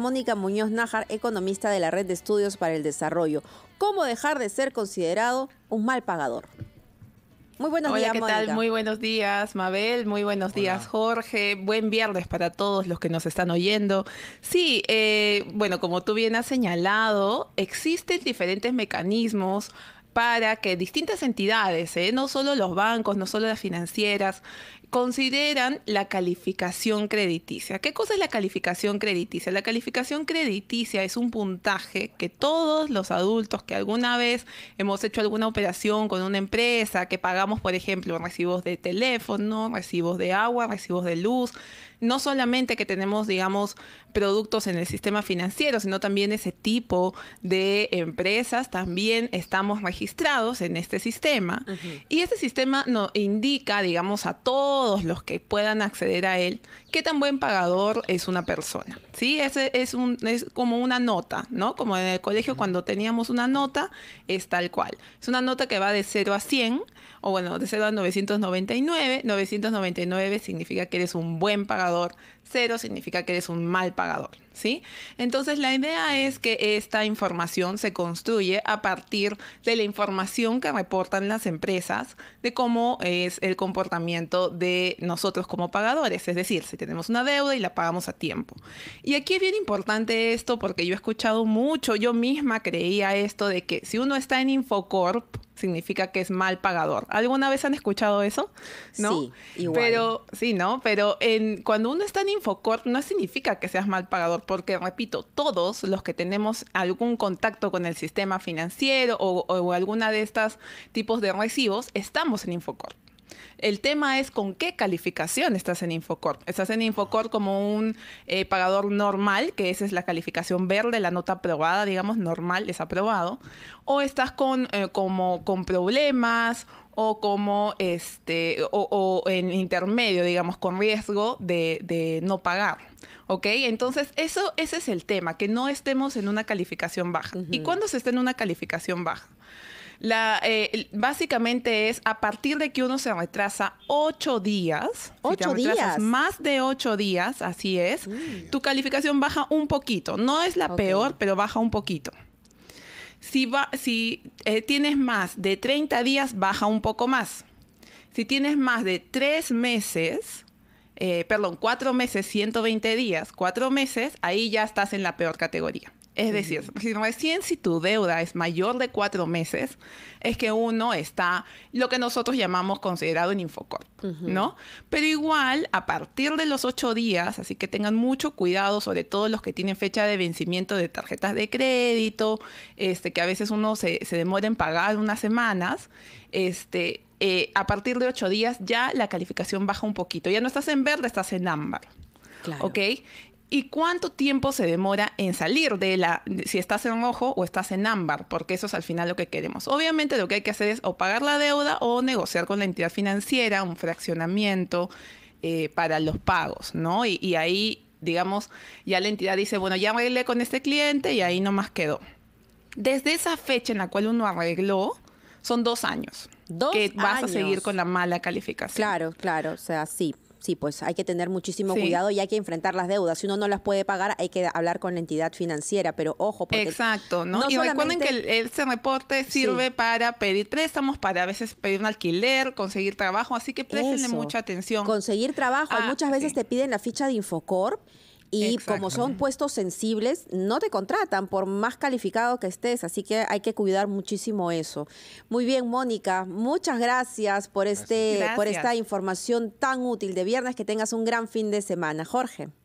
Mónica Muñoz Nájar, economista de la Red de Estudios para el Desarrollo. ¿Cómo dejar de ser considerado un mal pagador? Muy buenos días, ¿qué Mónica? Muy buenos días, Mabel. Muy buenos días, Jorge. Buen viernes para todos los que nos están oyendo. Sí, eh, bueno, como tú bien has señalado, existen diferentes mecanismos para que distintas entidades, ¿eh? no solo los bancos, no solo las financieras, consideran la calificación crediticia. ¿Qué cosa es la calificación crediticia? La calificación crediticia es un puntaje que todos los adultos que alguna vez hemos hecho alguna operación con una empresa, que pagamos, por ejemplo, recibos de teléfono, recibos de agua, recibos de luz, no solamente que tenemos, digamos, productos en el sistema financiero, sino también ese tipo de empresas, también estamos registrados en este sistema. Y este sistema nos indica, digamos, a todos los que puedan acceder a él, qué tan buen pagador es una persona. ¿Sí? Ese es, un, es como una nota, ¿no? Como en el colegio cuando teníamos una nota, es tal cual. Es una nota que va de 0 a 100 o bueno, de 0 a 999. 999 significa que eres un buen pagador, 0 significa que eres un mal pagador, ¿sí? Entonces la idea es que esta información se construye a partir de la información que reportan las empresas de cómo es el comportamiento de nosotros como pagadores, es decir, si tenemos una deuda y la pagamos a tiempo. Y aquí es bien importante esto porque yo he escuchado mucho, yo misma creía esto de que si uno está en Infocorp, significa que es mal pagador. ¿Alguna vez han escuchado eso? ¿No? Sí, igual. Pero, sí, ¿no? Pero en, cuando uno está en Infocorp no significa que seas mal pagador, porque, repito, todos los que tenemos algún contacto con el sistema financiero o, alguna de estas tipos de recibos, estamos en Infocorp. El tema es con qué calificación estás en Infocorp. Estás en Infocorp como un eh, pagador normal, que esa es la calificación verde, la nota aprobada, digamos, normal, desaprobado. O estás con, eh, como, con problemas o como este o, en intermedio, digamos, con riesgo de, no pagar. ¿Ok? Entonces, eso, ese es el tema, que no estemos en una calificación baja. ¿Y cuándo se está en una calificación baja? La, eh, básicamente es a partir de que uno se retrasa ocho días. Ocho días. Más de ocho días, así es. Tu calificación baja un poquito. No es la peor, pero baja un poquito. Si, eh, tienes más de 30 días, baja un poco más. Si tienes más de tres meses, eh, perdón, cuatro meses, 120 días, cuatro meses, ahí ya estás en la peor categoría. Es decir, si recién si tu deuda es mayor de cuatro meses, es que uno está lo que nosotros llamamos considerado en Infocorp, ¿no? Pero igual, a partir de los ocho días, así que tengan mucho cuidado, sobre todo los que tienen fecha de vencimiento de tarjetas de crédito, este, que a veces uno se, demora en pagar unas semanas, este, eh, a partir de ocho días ya la calificación baja un poquito. Ya no estás en verde, estás en ámbar. Claro. ¿Ok? ¿Y cuánto tiempo se demora en salir de la, si estás en rojo o estás en ámbar? Porque eso es al final lo que queremos. Obviamente lo que hay que hacer es o pagar la deuda o negociar con la entidad financiera un fraccionamiento eh, para los pagos, ¿no? Y, ahí, digamos, ya la entidad dice, bueno, ya arreglé con este cliente y ahí nomás quedó. Desde esa fecha en la cual uno arregló, son dos años. Dos que vas a seguir con la mala calificación. Claro, claro, o sea, sí sí, pues hay que tener muchísimo cuidado y hay que enfrentar las deudas. Si uno no las puede pagar, hay que hablar con la entidad financiera, pero ojo, porque Exacto, ¿no? y recuerden que ese reporte sirve para pedir préstamos, para a veces pedir un alquiler, conseguir trabajo, así que prestenle mucha atención. Conseguir trabajo, ah, muchas veces te piden la ficha de Infocorp y como son puestos sensibles, no te contratan por más calificado que estés, así que hay que cuidar muchísimo eso. Muy bien, Mónica, muchas gracias por este por esta información tan útil de viernes, que tengas un gran fin de semana. Jorge.